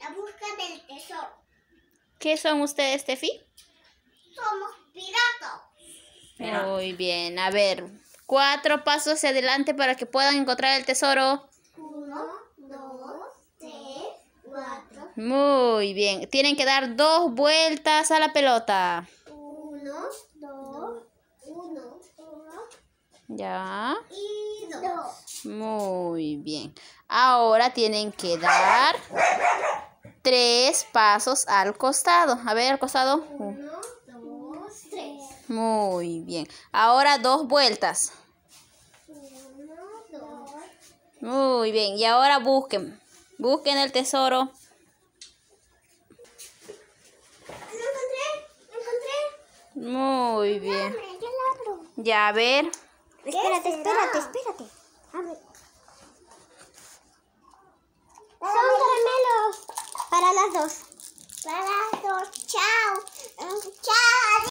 la busca del tesoro. ¿Qué son ustedes, Tefi? Somos piratas. Muy bien, a ver, cuatro pasos hacia adelante para que puedan encontrar el tesoro. Uno, dos, tres, cuatro. Muy bien, tienen que dar dos vueltas a la pelota. Uno, dos, uno, uno. Ya. Y muy bien. Ahora tienen que dar tres pasos al costado. A ver, al costado. Uno, dos, tres. Muy bien. Ahora dos vueltas. Uno, dos. Muy bien. Y ahora busquen. Busquen el tesoro. Lo encontré, lo encontré. Muy bien. Ya, a ver. Espérate, espérate. Para las dos. Para dos.